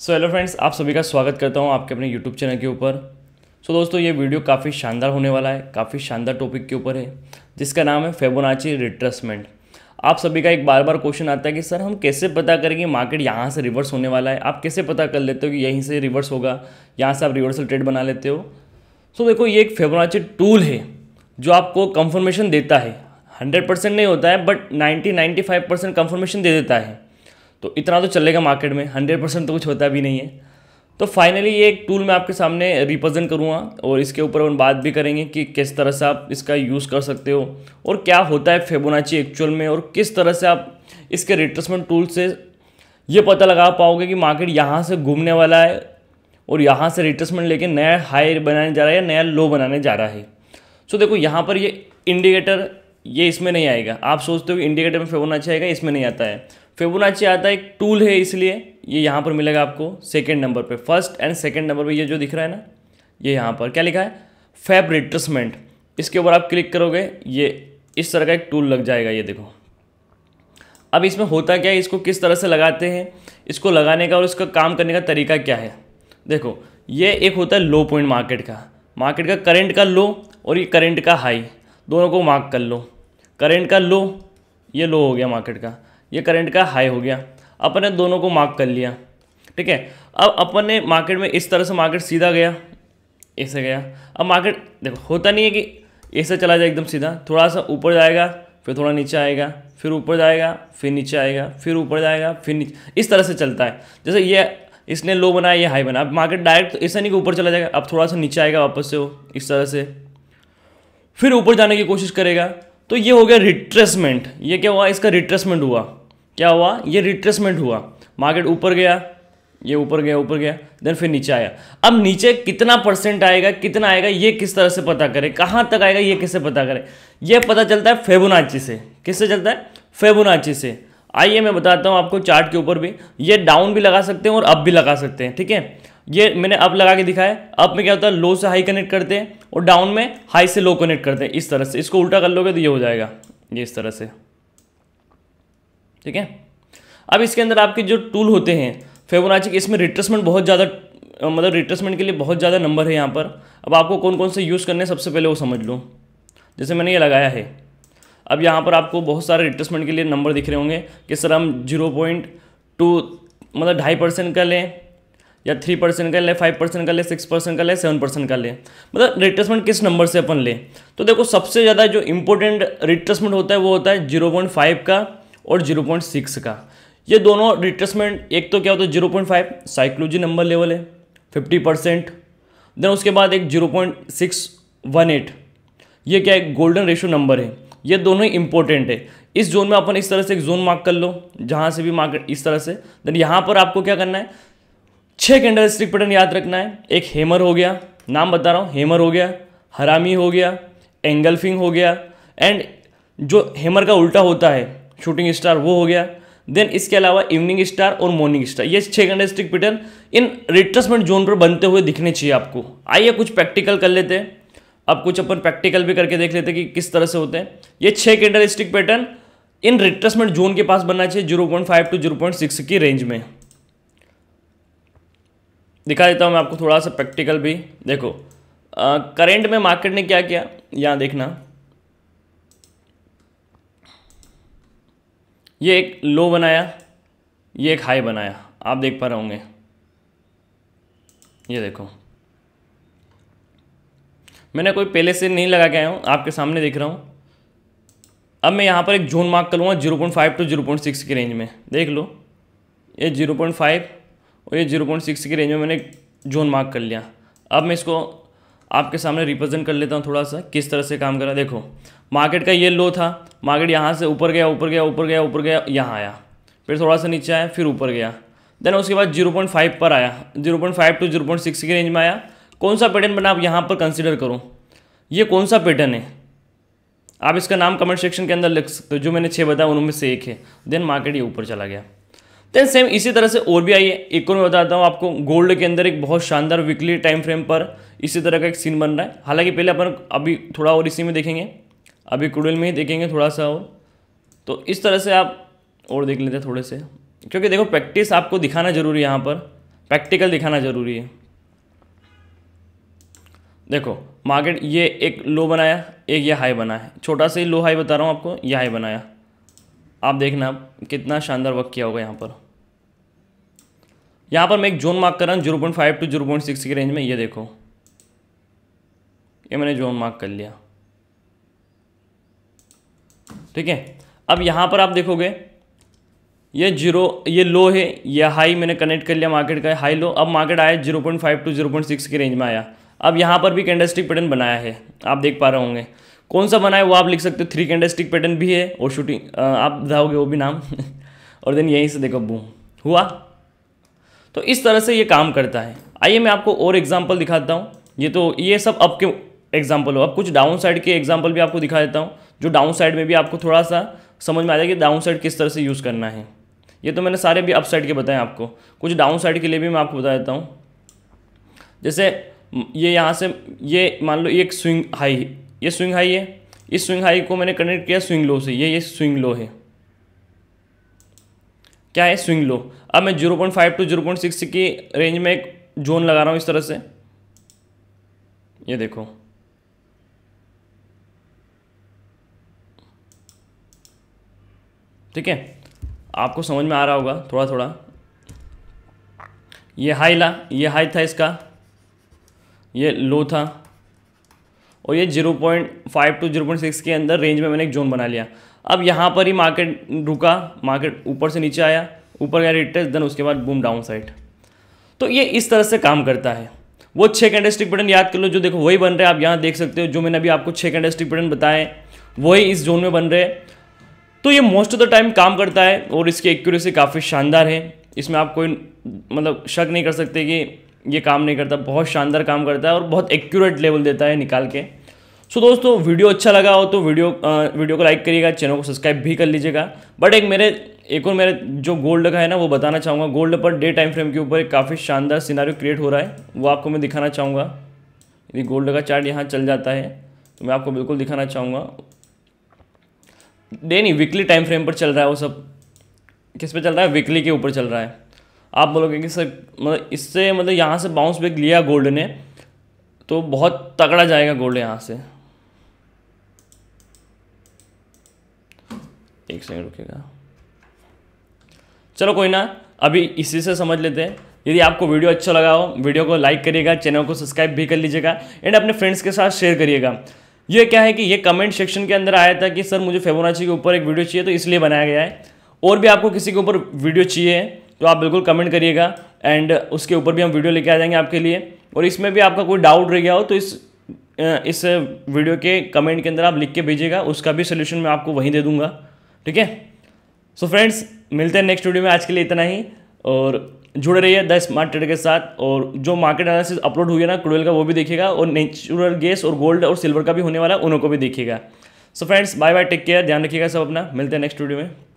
so hello friends आप सभी का स्वागत करता हूँ आपके अपने यूट्यूब चैनल के ऊपर सो so, दोस्तों ये वीडियो काफ़ी शानदार होने वाला है काफ़ी शानदार टॉपिक के ऊपर है जिसका नाम है फेबोनाची रिट्रेसमेंट आप सभी का एक बार बार क्वेश्चन आता है कि सर हम कैसे पता करें कि मार्केट यहाँ से रिवर्स होने वाला है आप कैसे पता कर लेते हो कि यहीं से रिवर्स होगा यहाँ से आप रिवर्सल ट्रेड बना लेते हो सो so, देखो ये एक फेबोनाची टूल है जो आपको कंफर्मेशन देता है हंड्रेड परसेंट नहीं होता है but ninety ninety five percent दे देता है तो इतना तो चलेगा मार्केट में हंड्रेड परसेंट तो कुछ होता भी नहीं है तो फाइनली ये एक टूल मैं आपके सामने रिप्रेजेंट करूँगा और इसके ऊपर हम बात भी करेंगे कि किस तरह से आप इसका यूज़ कर सकते हो और क्या होता है फेबोनाची एक्चुअल में और किस तरह से आप इसके रिट्रेसमेंट टूल से ये पता लगा पाओगे कि मार्केट यहाँ से घूमने वाला है और यहाँ से रिट्रेसमेंट लेके नया हाई बनाने जा रहा है या नया लो बनाने जा रहा है सो so, देखो यहाँ पर ये इंडिकेटर ये इसमें नहीं आएगा आप सोचते हो कि इंडिकेटर में फेबोनाची आएगा इसमें नहीं आता है फिबोनाची आता है एक टूल है इसलिए ये यहाँ पर मिलेगा आपको सेकेंड नंबर पे फर्स्ट एंड सेकेंड नंबर पे ये जो दिख रहा है ना ये यहाँ पर क्या लिखा है फैब रिट्रसमेंट इसके ऊपर आप क्लिक करोगे ये इस तरह का एक टूल लग जाएगा ये देखो अब इसमें होता क्या है इसको किस तरह से लगाते हैं इसको लगाने का और इसका काम करने का तरीका क्या है देखो ये एक होता है लो पॉइंट मार्केट का मार्केट का करंट का लो और ये करंट का हाई दोनों को मार्क कर लो करंट का लो ये लो हो गया मार्केट का ये करंट का हाई हो गया अपन ने दोनों को मार्क कर लिया ठीक है अब अपन ने मार्केट में इस तरह से मार्केट सीधा गया ऐसे गया अब मार्केट देखो होता नहीं है कि ऐसे चला जाए एकदम सीधा थोड़ा सा ऊपर जाएगा फिर थोड़ा नीचे आएगा फिर ऊपर जाएगा फिर नीचे आएगा फिर ऊपर जाएगा फिर नीचे इस तरह से चलता है जैसे ये इसने लो बनाया ये हाई बनाया अब मार्केट डायरेक्ट तो ऐसा नहीं कि ऊपर चला जाएगा अब थोड़ा सा नीचे आएगा वापस से वो इस तरह से फिर ऊपर जाने की कोशिश करेगा तो ये हो गया रिट्रेसमेंट ये क्या हुआ इसका रिट्रेसमेंट हुआ क्या हुआ ये रिट्रेसमेंट हुआ मार्केट ऊपर गया ये ऊपर गया ऊपर गया देन फिर नीचे आया अब नीचे कितना परसेंट आएगा कितना आएगा ये किस तरह से पता करें कहाँ तक आएगा ये किससे पता करें ये पता चलता है फेबुनाची से किससे चलता है फेबुनाची से आइए मैं बताता हूँ आपको चार्ट के ऊपर भी ये डाउन भी लगा सकते हैं और अप भी लगा सकते हैं ठीक है ये मैंने अप लगा के दिखाया अप में क्या होता है लो से हाई कनेक्ट करते हैं और डाउन में हाई से लो कनेक्ट करते हैं इस तरह से इसको उल्टा कर लोगे तो ये हो जाएगा ये इस तरह से ठीक है अब इसके अंदर आपके जो टूल होते हैं फेबोनाची के इसमें रिट्रेसमेंट बहुत ज़्यादा मतलब रिट्रेसमेंट के लिए बहुत ज़्यादा नंबर है यहाँ पर अब आपको कौन कौन से यूज़ करने सबसे पहले वो समझ लूँ जैसे मैंने ये लगाया है अब यहाँ पर आपको बहुत सारे रिट्रेसमेंट के लिए नंबर दिख रहे होंगे कि सर हम जीरो पॉइंट टू मतलब ढाई परसेंट का लें या थ्री परसेंट का ले फाइव परसेंट का ले सिक्स परसेंट का ले सेवन परसेंट का ले मतलब रिट्रेसमेंट किस नंबर से अपन ले तो देखो सबसे ज़्यादा जो इंपॉर्टेंट रिट्रेसमेंट होता है वो होता है जीरो पॉइंट फाइव का और जीरो पॉइंट सिक्स का ये दोनों रिट्रेसमेंट एक तो क्या होता है zero point five psychology number level है फिफ्टी परसेंट देन उसके बाद एक zero point six one eight ये क्या है गोल्डन रेशो नंबर है ये दोनों ही इंपॉर्टेंट है इस जोन में अपन इस तरह से एक जोन मार्क कर लो जहाँ से भी मार्क इस तरह से देन यहाँ पर आपको क्या करना है छह कैंडल स्टिक पैटर्न याद रखना है एक हेमर हो गया नाम बता रहा हूँ हेमर हो गया हरामी हो गया एंगल्फिंग हो गया एंड जो हेमर का उल्टा होता है शूटिंग स्टार वो हो गया देन इसके अलावा इवनिंग स्टार और मॉर्निंग स्टार ये छः candle stick pattern in retracement zone पर बनते हुए दिखने चाहिए आपको आइए कुछ प्रैक्टिकल कर लेते हैं अब कुछ अपन प्रैक्टिकल भी करके देख लेते हैं कि किस तरह से होते हैं ये छः candle stick pattern in retracement zone के पास बनना चाहिए zero point five to zero point six की रेंज में दिखा देता हूँ मैं आपको थोड़ा सा प्रैक्टिकल भी देखो करेंट में मार्केट ने क्या किया यहाँ देखना ये एक लो बनाया ये एक हाई बनाया आप देख पा रहे होंगे ये देखो मैंने कोई पहले से नहीं लगा के आया हूँ आपके सामने देख रहा हूँ अब मैं यहाँ पर एक जोन मार्क करूँगा zero point five to zero point six की रेंज में देख लो ये जीरो पॉइंट फाइव और ये जीरो पॉइंट सिक्स की रेंज में मैंने जोन मार्क कर लिया अब मैं इसको आपके सामने रिप्रेजेंट कर लेता हूँ थोड़ा सा किस तरह से काम करा देखो मार्केट का ये लो था मार्केट यहाँ से ऊपर गया ऊपर गया ऊपर गया ऊपर गया यहाँ आया फिर थोड़ा सा नीचे आया फिर ऊपर गया देन उसके बाद 0.5 पर आया 0.5 टू 0.6 की रेंज में आया कौन सा पैटर्न बना आप यहाँ पर कंसिडर करो ये कौन सा पैटर्न है आप इसका नाम कमेंट सेक्शन के अंदर लिख सकते हो जो मैंने छः बताया उनमें से एक है देन मार्केट ये ऊपर चला गया देन सेम इसी तरह से और भी आई है एक और मैं बताता हूँ आपको गोल्ड के अंदर एक बहुत शानदार वीकली टाइम फ्रेम पर इसी तरह का एक सीन बन रहा है हालांकि पहले अपन अभी थोड़ा और इसी में देखेंगे अभी क्रूडल में ही देखेंगे थोड़ा सा और तो इस तरह से आप और देख लेते हैं थोड़े से क्योंकि देखो प्रैक्टिस आपको दिखाना जरूरी है यहाँ पर प्रैक्टिकल दिखाना जरूरी है देखो मार्केट ये एक लो बनाया एक ये हाई बना है छोटा सा ही लो हाई बता रहा हूँ आपको ये हाई बनाया आप देखना आप कितना शानदार वर्क किया होगा यहाँ पर यहाँ पर मैं एक जोन मार्क कर रहा हूँ zero point five to zero point six की रेंज में ये देखो ये मैंने जोन मार्क कर लिया ठीक है अब यहाँ पर आप देखोगे ये जीरो ये लो है ये हाई मैंने कनेक्ट कर लिया मार्केट का हाई लो अब मार्केट आया zero point five to zero point six की रेंज में आया अब यहाँ पर भी कैंडलस्टिक पैटर्न बनाया है आप देख पा रहे होंगे कौन सा बनाया वो आप लिख सकते हो थ्री कैंडलस्टिक पैटर्न भी है और शूटिंग आप बताओगे वो भी नाम और देन यहीं से देखो बूम हुआ तो इस तरह से ये काम करता है आइए मैं आपको और एग्जाम्पल दिखाता हूँ ये तो ये सब अप के एग्जाम्पल हो अब कुछ डाउन साइड के एग्जाम्पल भी आपको दिखा देता हूँ जो डाउन साइड में भी आपको थोड़ा सा समझ में आ जाएगा कि डाउन साइड किस तरह से यूज़ करना है ये तो मैंने सारे भी अप साइड के बताए आपको कुछ डाउन साइड के लिए भी मैं आपको बता देता हूँ जैसे ये यहाँ से ये मान लो ये एक स्विंग हाई ये स्विंग हाई है इस स्विंग हाई को मैंने कनेक्ट किया स्विंग लो से ये ये स्विंग लो है क्या है स्विंग लो अब मैं zero point five to zero point six की रेंज में एक जोन लगा रहा हूँ इस तरह से ये देखो ठीक है आपको समझ में आ रहा होगा थोड़ा थोड़ा ये हाई ला ये हाई था इसका ये लो था और ये 0.5 टू 0.6 के अंदर रेंज में मैंने एक जोन बना लिया अब यहाँ पर ही मार्केट रुका मार्केट ऊपर से नीचे आया ऊपर गया रिटेस्ट देन उसके बाद बूम डाउन साइड तो ये इस तरह से काम करता है वो छः कैंडलस्टिक पैटर्न याद कर लो जो देखो वही बन रहे हैं आप यहाँ देख सकते हो जो मैंने अभी आपको छः कैंडलस्टिक पैटर्न बताए वही इस जोन में बन रहे हैं तो ये मोस्ट ऑफ द टाइम काम करता है और इसकी एक्यूरेसी काफ़ी शानदार है इसमें आप कोई मतलब शक नहीं कर सकते कि ये काम नहीं करता बहुत शानदार काम करता है और बहुत एक्यूरेट लेवल देता है निकाल के सो दोस्तों वीडियो अच्छा लगा हो तो वीडियो आ, वीडियो को लाइक करिएगा चैनल को सब्सक्राइब भी कर लीजिएगा बट एक मेरे एक और मेरे जो गोल्ड का है ना वो बताना चाहूँगा gold per day time frame के ऊपर एक काफ़ी शानदार सिनारियो क्रिएट हो रहा है वो आपको मैं दिखाना चाहूँगा यदि गोल्ड का चार्ट यहाँ चल जाता है तो मैं आपको बिल्कुल दिखाना चाहूँगा डे नहीं वीकली टाइम फ्रेम पर चल रहा है वो सब किस पर चल रहा है वीकली के ऊपर चल रहा है आप बोलोगे कि सर मतलब इससे मतलब यहाँ से बाउंस बैक लिया गोल्ड ने तो बहुत तगड़ा जाएगा गोल्ड यहाँ से एक सेकेंड रुकेगा चलो कोई ना अभी इसी से समझ लेते हैं यदि आपको वीडियो अच्छा लगा हो वीडियो को लाइक करिएगा चैनल को सब्सक्राइब भी कर लीजिएगा एंड अपने फ्रेंड्स के साथ शेयर करिएगा ये क्या है कि ये कमेंट सेक्शन के अंदर आया था कि सर मुझे फेबोनाची के ऊपर एक वीडियो चाहिए तो इसलिए बनाया गया है और भी आपको किसी के ऊपर वीडियो चाहिए तो आप बिल्कुल कमेंट करिएगा एंड उसके ऊपर भी हम वीडियो लेके आ जाएंगे आपके लिए और इसमें भी आपका कोई डाउट रह गया हो तो इस इस वीडियो के कमेंट के अंदर आप लिख के भेजिएगा उसका भी सोल्यूशन मैं आपको वहीं दे दूँगा ठीक है सो फ्रेंड्स मिलते हैं नेक्स्ट वीडियो में आज के लिए इतना ही और जुड़े रहिए द स्मार्ट ट्रेड के साथ और जो मार्केट एनालिसिस अपलोड हुई है ना क्रूडल का वो भी देखिएगा और नेचुरल गैस और गोल्ड और सिल्वर का भी होने वाला है उनको भी देखिएगा so friends bye bye take care ध्यान रखिएगा सब अपना मिलते हैं नेक्स्ट वीडियो में